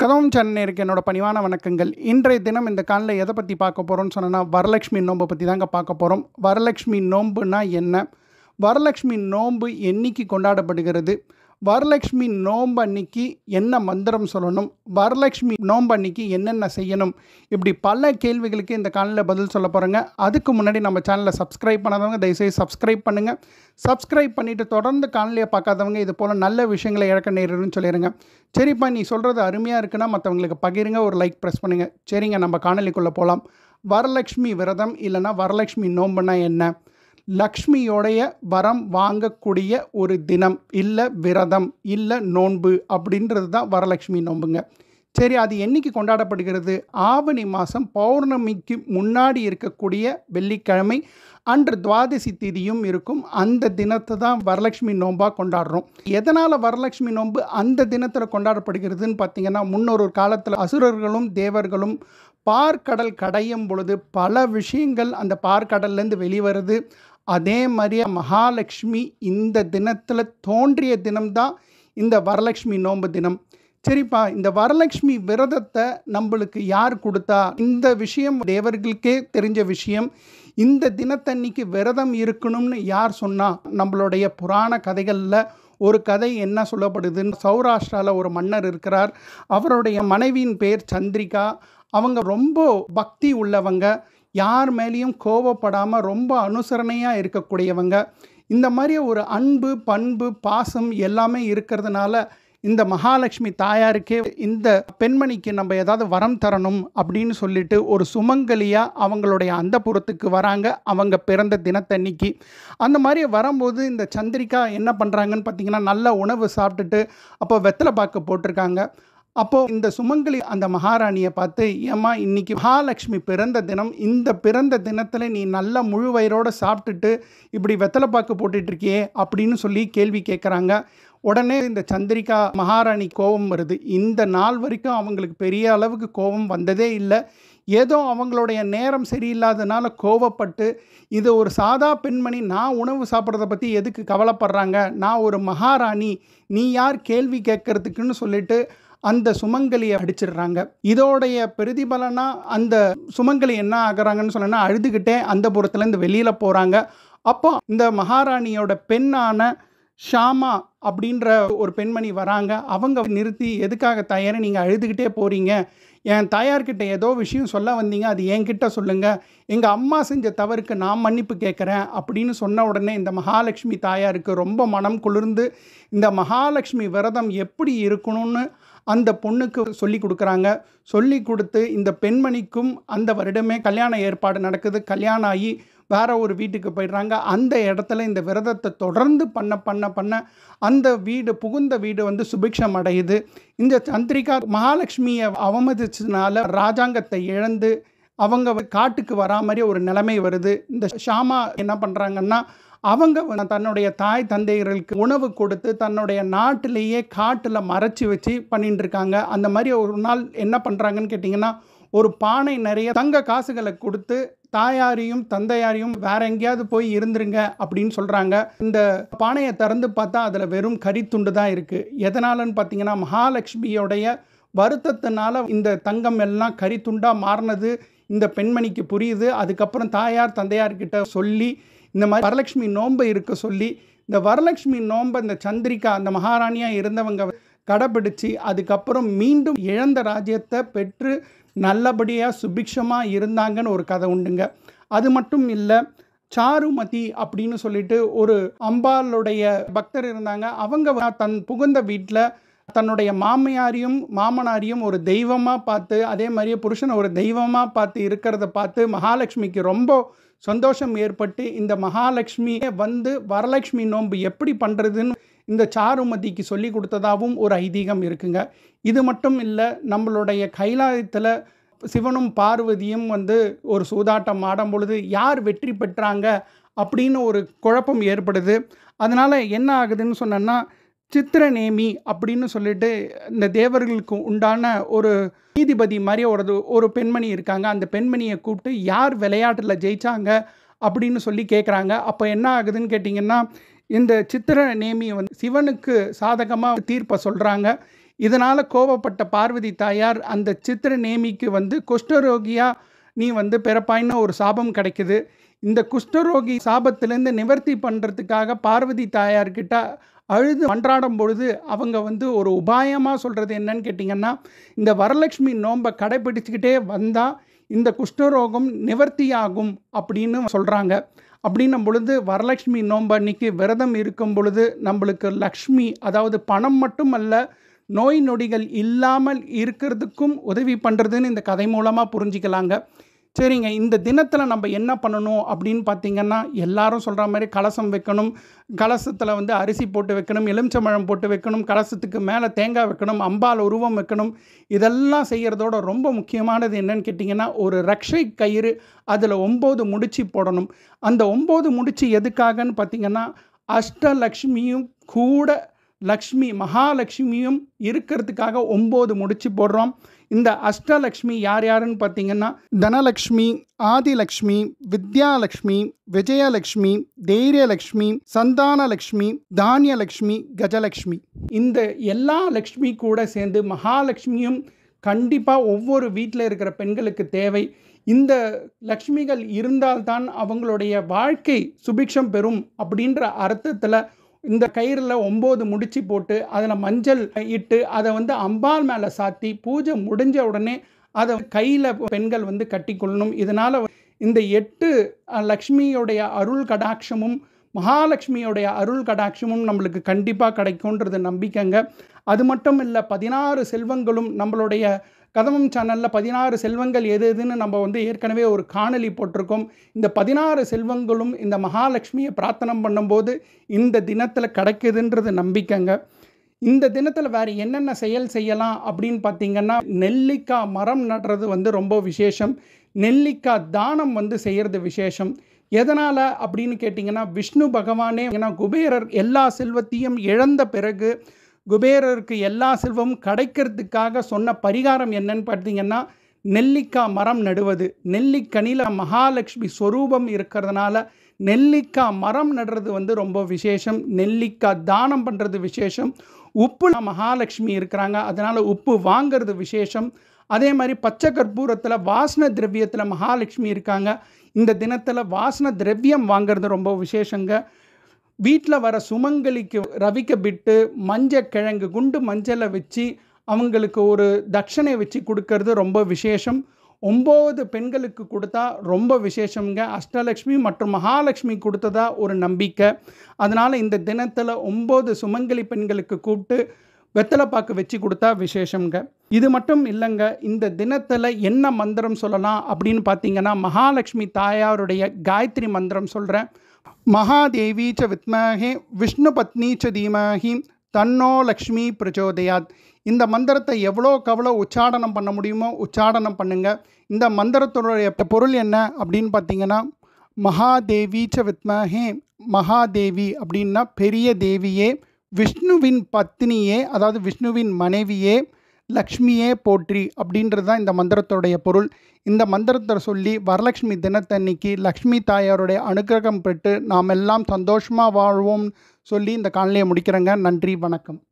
கதவும் சென்னைக்கு என்னோட பணிவான வணக்கங்கள் இன்றைய தினம் இந்த காலில் எதை பற்றி பார்க்க போகிறோம்னு சொன்னால் வரலட்சுமி நோம்பை பற்றி தாங்க பார்க்க போகிறோம் வரலட்சுமி நோம்புனா என்ன வரலட்சுமி நோன்பு என்னைக்கு கொண்டாடப்படுகிறது வரலட்சுமி நோம்பு அன்னைக்கு என்ன மந்திரம் சொல்லணும் வரலட்சுமி நோம்பு அன்னைக்கு என்னென்ன செய்யணும் இப்படி பல கேள்விகளுக்கு இந்த காலையில் பதில் சொல்ல போகிறேங்க அதுக்கு முன்னாடி நம்ம சேனலை சப்ஸ்கிரைப் பண்ணாதவங்க தயவுசெய்து சப்ஸ்கிரைப் பண்ணுங்கள் சப்ஸ்கிரைப் பண்ணிவிட்டு தொடர்ந்து காணொலியை பார்க்காதவங்க இது போல் நல்ல விஷயங்களை இழக்க நேரிடும்னு சொல்லிடுங்க சரிப்பா நீ சொல்கிறது அருமையாக இருக்குன்னா மற்றவங்களுக்கு பகிருங்க ஒரு லைக் ப்ரெஸ் பண்ணுங்கள் சரிங்க நம்ம காணொலிக்குள்ளே போகலாம் வரலட்சுமி விரதம் இல்லைனா வரலட்சுமி நோம்புனா என்ன லக்ஷ்மியோடைய வரம் வாங்கக்கூடிய ஒரு தினம் இல்லை விரதம் இல்லை நோன்பு அப்படின்றது தான் வரலக்ஷ்மி நோன்புங்க சரி அது என்றைக்கு கொண்டாடப்படுகிறது ஆவணி மாதம் பௌர்ணமிக்கு முன்னாடி இருக்கக்கூடிய வெள்ளிக்கிழமை அன்று துவாதசி திதியும் இருக்கும் அந்த தினத்தை தான் வரலட்சுமி நோன்பாக கொண்டாடுறோம் எதனால் வரலட்சுமி நோன்பு அந்த தினத்தில் கொண்டாடப்படுகிறதுன்னு பார்த்திங்கன்னா முன்னொரு காலத்தில் அசுரர்களும் தேவர்களும் பார்க்கடல் கடையும் பொழுது பல விஷயங்கள் அந்த பார்க்கடல்லேருந்து வெளிவருது அதே மாதிரியே மகாலட்சுமி இந்த தினத்தில் தோன்றிய தினம்தான் இந்த வரலட்சுமி நோன்பு தினம் சரிப்பா இந்த வரலட்சுமி விரதத்தை நம்மளுக்கு யார் கொடுத்தா இந்த விஷயம் தேவர்களுக்கே தெரிஞ்ச விஷயம் இந்த தினத்தன்னைக்கு விரதம் இருக்கணும்னு யார் சொன்னால் நம்மளுடைய புராண கதைகளில் ஒரு கதை என்ன சொல்லப்படுதுன்னு சௌராஷ்டிராவில் ஒரு மன்னர் இருக்கிறார் அவருடைய மனைவியின் பேர் சந்திரிகா அவங்க ரொம்ப பக்தி உள்ளவங்க யார் மேலேயும் கோவப்படாமல் ரொம்ப அனுசரணையாக இருக்கக்கூடியவங்க இந்த மாதிரி ஒரு அன்பு பண்பு பாசம் எல்லாமே இருக்கிறதுனால இந்த மகாலட்சுமி தாயாருக்கே இந்த பெண்மணிக்கு நம்ம ஏதாவது வரம் தரணும் அப்படின்னு சொல்லிட்டு ஒரு சுமங்கலியாக அவங்களுடைய அந்த புறத்துக்கு வராங்க அவங்க பிறந்த தினத்தன்னைக்கு அந்த மாதிரி வரும்போது இந்த சந்திரிகா என்ன பண்ணுறாங்கன்னு பார்த்தீங்கன்னா நல்ல உணவு சாப்பிட்டுட்டு அப்போ வெத்தலை பாக்கு போட்டிருக்காங்க அப்போது இந்த சுமங்கலி அந்த மகாராணியை பார்த்து ஏம்மா இன்னைக்கு மகாலட்சுமி பிறந்த தினம் இந்த பிறந்த தினத்தில் நீ நல்ல முழு வயிறோடு சாப்பிட்டுட்டு இப்படி வெத்தலைப்பாக்கு இருக்கியே அப்படின்னு சொல்லி கேள்வி கேட்குறாங்க உடனே இந்த சந்திரிகா மகாராணி கோபம் வருது இந்த நாள் வரைக்கும் அவங்களுக்கு பெரிய அளவுக்கு கோபம் வந்ததே இல்லை ஏதோ அவங்களுடைய நேரம் சரியில்லாதனால கோவப்பட்டு இது ஒரு சாதா பெண்மணி நான் உணவு சாப்பிட்றத பற்றி எதுக்கு கவலைப்படுறாங்க நான் ஒரு மகாராணி நீ யார் கேள்வி கேட்கறதுக்குன்னு சொல்லிட்டு அந்த சுமங்கலியை அடிச்சிடுறாங்க இதோடைய பிரதிபலனா அந்த சுமங்கலி என்ன ஆகிறாங்கன்னு சொன்னா அழுதுகிட்டே அந்த இருந்து வெளியில் போகிறாங்க அப்போ இந்த மகாராணியோட பெண்ணான ஷாமா அப்படின்ற ஒரு பெண்மணி வராங்க அவங்க நிறுத்தி எதுக்காக தயார் நீங்கள் அழுதுகிட்டே போகிறீங்க என் தாயார்கிட்ட ஏதோ விஷயம் சொல்ல வந்தீங்க அது என்கிட்ட சொல்லுங்கள் எங்கள் அம்மா செஞ்ச தவறுக்கு நான் மன்னிப்பு கேட்குறேன் அப்படின்னு சொன்ன உடனே இந்த மகாலட்சுமி தாயாருக்கு ரொம்ப மனம் குளிர்ந்து இந்த மகாலட்சுமி விரதம் எப்படி இருக்கணும்னு அந்த பொண்ணுக்கு சொல்லி கொடுக்குறாங்க சொல்லி கொடுத்து இந்த பெண்மணிக்கும் அந்த வருடமே கல்யாண ஏற்பாடு நடக்குது கல்யாணம் ஆகி வேற ஒரு வீட்டுக்கு போயிடுறாங்க அந்த இடத்துல இந்த விரதத்தை தொடர்ந்து பண்ண பண்ண பண்ண அந்த வீடு புகுந்த வீடு வந்து சுபிக்ஷம் அடையுது இந்த சந்திரிகா மகாலட்சுமியை அவமதிச்சதுனால ராஜாங்கத்தை இழந்து அவங்க காட்டுக்கு வரா மாதிரி ஒரு நிலைமை வருது இந்த ஷாமா என்ன பண்ணுறாங்கன்னா அவங்க தன்னுடைய தாய் தந்தையர்களுக்கு உணவு கொடுத்து தன்னுடைய நாட்டிலேயே காட்டில் மறைச்சி வச்சு பண்ணிட்டு இருக்காங்க அந்த மாதிரி ஒரு நாள் என்ன பண்ணுறாங்கன்னு கேட்டிங்கன்னா ஒரு பானை நிறைய தங்க காசுகளை கொடுத்து தாயாரையும் தந்தையாரையும் வேற எங்கேயாவது போய் இருந்துருங்க அப்படின்னு சொல்கிறாங்க இந்த பானையை திறந்து பார்த்தா அதில் வெறும் கறித்துண்டு தான் இருக்குது எதனாலன்னு பார்த்தீங்கன்னா மகாலட்சுமியோடைய வருத்தத்தினால இந்த தங்கம் எல்லாம் கறித்துண்டாக மாறினது இந்த பெண்மணிக்கு புரியுது அதுக்கப்புறம் தாயார் தந்தையார்கிட்ட சொல்லி இந்த மாதிரி வரலட்சுமி நோன்பை இருக்க சொல்லி இந்த வரலட்சுமி நோன்பை இந்த சந்திரிகா அந்த மகாராணியாக இருந்தவங்க கடைப்பிடிச்சு அதுக்கப்புறம் மீண்டும் இழந்த ராஜ்யத்தை பெற்று நல்லபடியாக சுபிக்ஷமாக இருந்தாங்கன்னு ஒரு கதை உண்டுங்க அது மட்டும் இல்லை சாருமதி அப்படின்னு சொல்லிட்டு ஒரு அம்பாளுடைய பக்தர் இருந்தாங்க அவங்க தன் புகுந்த வீட்டில் தன்னுடைய மாமியாரையும் மாமனாரையும் ஒரு தெய்வமாக பார்த்து அதே மாதிரியே புருஷனை ஒரு தெய்வமாக பார்த்து இருக்கிறத பார்த்து மகாலட்சுமிக்கு ரொம்ப சந்தோஷம் ஏற்பட்டு இந்த மகாலட்சுமியே வந்து வரலட்சுமி நோன்பு எப்படி பண்ணுறதுன்னு இந்த சாருமதிக்கு சொல்லி கொடுத்ததாகவும் ஒரு ஐதீகம் இருக்குங்க இது மட்டும் இல்லை நம்மளுடைய கைலாயத்தில் சிவனும் பார்வதியும் வந்து ஒரு சூதாட்டம் ஆடும் பொழுது யார் வெற்றி பெற்றாங்க அப்படின்னு ஒரு குழப்பம் ஏற்படுது அதனால் என்ன ஆகுதுன்னு சொன்னேன்னா சித்திரநேமி அப்படின்னு சொல்லிட்டு இந்த தேவர்களுக்கு உண்டான ஒரு நீதிபதி மாதிரி ஒரு ஒரு பெண்மணி இருக்காங்க அந்த பெண்மணியை கூப்பிட்டு யார் விளையாட்டில் ஜெயித்தாங்க அப்படின்னு சொல்லி கேட்குறாங்க அப்போ என்ன ஆகுதுன்னு கேட்டிங்கன்னா இந்த சித்திர நேமி வந்து சிவனுக்கு சாதகமாக தீர்ப்பை சொல்கிறாங்க இதனால் கோபப்பட்ட பார்வதி தாயார் அந்த சித்திர நேமிக்கு வந்து குஷ்டரோகியாக நீ வந்து பிறப்பாயின்னு ஒரு சாபம் கிடைக்குது இந்த குஷ்டரோகி சாபத்திலேருந்து நிவர்த்தி பண்ணுறதுக்காக பார்வதி தாயார்கிட்ட அழுது மன்றாடும் பொழுது அவங்க வந்து ஒரு உபாயமாக சொல்கிறது என்னன்னு கேட்டிங்கன்னா இந்த வரலட்சுமி நோன்பை கடைப்பிடிச்சிக்கிட்டே வந்தால் இந்த குஷ்டரோகம் நிவர்த்தியாகும் அப்படின்னு சொல்கிறாங்க அப்படின்னும் பொழுது வரலட்சுமி நோன்பு அன்னைக்கு விரதம் இருக்கும் பொழுது நம்மளுக்கு லக்ஷ்மி அதாவது பணம் மட்டுமல்ல நோய் நொடிகள் இல்லாமல் இருக்கிறதுக்கும் உதவி பண்ணுறதுன்னு இந்த கதை மூலமாக புரிஞ்சிக்கலாங்க சரிங்க இந்த தினத்தில் நம்ம என்ன பண்ணணும் அப்படின்னு பார்த்தீங்கன்னா எல்லாரும் சொல்கிற மாதிரி கலசம் வைக்கணும் கலசத்தில் வந்து அரிசி போட்டு வைக்கணும் எலுமிச்சம்பழம் போட்டு வைக்கணும் கலசத்துக்கு மேலே தேங்காய் வைக்கணும் அம்பால் உருவம் வைக்கணும் இதெல்லாம் செய்கிறதோட ரொம்ப முக்கியமானது என்னன்னு கேட்டிங்கன்னா ஒரு ரக்ஷை கயிறு அதில் ஒம்பது முடிச்சு போடணும் அந்த ஒம்பது முடிச்சு எதுக்காகன்னு பார்த்தீங்கன்னா அஷ்டலக்ஷ்மியும் கூட லக்ஷ்மி மகாலட்சுமியும் இருக்கிறதுக்காக ஒம்பது முடிச்சு போடுறோம் இந்த அஷ்டலக்ஷ்மி யார் யாருன்னு பார்த்தீங்கன்னா தனலக்ஷ்மி ஆதிலக்ஷ்மி வித்யாலக்ஷ்மி விஜயலக்ஷ்மி தைரியலக்ஷ்மி சந்தானலக்ஷ்மி தானியலக்ஷ்மி கஜலக்ஷ்மி இந்த எல்லா லக்ஷ்மி கூட சேர்ந்து மகாலட்சுமியும் கண்டிப்பாக ஒவ்வொரு வீட்டில் இருக்கிற பெண்களுக்கு தேவை இந்த லக்ஷ்மிகள் இருந்தால்தான் அவங்களுடைய வாழ்க்கை சுபிக்ஷம் பெறும் அப்படின்ற அர்த்தத்தில் இந்த கயிறில் ஒம்பது முடிச்சு போட்டு அதில் மஞ்சள் இட்டு அதை வந்து அம்பாள் மேலே சாத்தி பூஜை முடிஞ்ச உடனே அதை கையில் பெண்கள் வந்து கட்டிக்கொள்ளணும் இதனால் இந்த எட்டு லக்ஷ்மியுடைய அருள் கடாட்சமும் மகாலட்சுமியுடைய அருள் கடாட்சமும் நம்மளுக்கு கண்டிப்பாக கிடைக்கும்ன்றது நம்பிக்கைங்க அது மட்டும் இல்லை பதினாறு செல்வங்களும் நம்மளுடைய கதமம் சேனலில் பதினாறு செல்வங்கள் எது எதுன்னு நம்ம வந்து ஏற்கனவே ஒரு காணொலி போட்டிருக்கோம் இந்த பதினாறு செல்வங்களும் இந்த மகாலட்சுமியை பிரார்த்தனை பண்ணும்போது இந்த தினத்தில் கிடைக்குதுன்றது நம்பிக்கைங்க இந்த தினத்தில் வேறு என்னென்ன செயல் செய்யலாம் அப்படின்னு பார்த்தீங்கன்னா நெல்லிக்காய் மரம் நடுறது வந்து ரொம்ப விசேஷம் நெல்லிக்காய் தானம் வந்து செய்கிறது விசேஷம் எதனால் அப்படின்னு கேட்டிங்கன்னா விஷ்ணு பகவானே ஏன்னா குபேரர் எல்லா செல்வத்தையும் இழந்த பிறகு குபேரருக்கு எல்லா செல்வமும் கிடைக்கிறதுக்காக சொன்ன பரிகாரம் என்னன்னு பார்த்தீங்கன்னா நெல்லிக்காய் மரம் நடுவது நெல்லிக்கனியில் மகாலட்சுமி ஸ்வரூபம் இருக்கிறதுனால நெல்லிக்காய் மரம் நடுறது வந்து ரொம்ப விசேஷம் நெல்லிக்காய் தானம் பண்ணுறது விசேஷம் உப்பு மகாலட்சுமி இருக்கிறாங்க அதனால் உப்பு வாங்கிறது விசேஷம் அதே மாதிரி பச்சை கற்பூரத்தில் வாசன திரவியத்தில் மகாலட்சுமி இருக்காங்க இந்த தினத்தில் வாசன திரவியம் வாங்கிறது ரொம்ப விசேஷங்க வீட்டில் வர சுமங்கலிக்கு ரவிக்க விட்டு மஞ்சள் கிழங்கு குண்டு மஞ்சளை வச்சு அவங்களுக்கு ஒரு தட்சணை வச்சு கொடுக்கறது ரொம்ப விசேஷம் ஒம்பது பெண்களுக்கு கொடுத்தா ரொம்ப விசேஷங்க அஷ்டலக்ஷ்மி மற்றும் மகாலட்சுமி கொடுத்ததா ஒரு நம்பிக்கை அதனால் இந்த தினத்தில் ஒம்பது சுமங்கலி பெண்களுக்கு கூப்பிட்டு வெத்தலைப்பாக்கு வச்சு கொடுத்தா விசேஷங்க இது மட்டும் இல்லைங்க இந்த தினத்தில் என்ன மந்திரம் சொல்லலாம் அப்படின்னு பார்த்தீங்கன்னா மகாலட்சுமி தாயாருடைய காயத்ரி மந்திரம் சொல்கிறேன் மகாதேவி ச வித்மகே விஷ்ணு பத்னி ச தீமகி தன்னோ லக்ஷ்மி பிரச்சோதயாத் இந்த மந்திரத்தை எவ்வளோக்கு எவ்வளோ உச்சாடனம் பண்ண முடியுமோ உச்சாடனம் பண்ணுங்கள் இந்த மந்திரத்தினுடைய பொருள் என்ன அப்படின்னு பார்த்தீங்கன்னா மகாதேவி ச வித்மகே மகாதேவி அப்படின்னா பெரிய தேவியே விஷ்ணுவின் பத்னியே அதாவது விஷ்ணுவின் மனைவியே லக்ஷ்மியே போற்றி அப்படின்றது தான் இந்த மந்திரத்தோடைய பொருள் இந்த மந்திரத்தை சொல்லி வரலட்சுமி தினத்தன்னைக்கு லக்ஷ்மி தாயாருடைய அனுகிரகம் பெற்று நாம் எல்லாம் சந்தோஷமாக வாழ்வோம் சொல்லி இந்த காணொலியை முடிக்கிறேங்க நன்றி வணக்கம்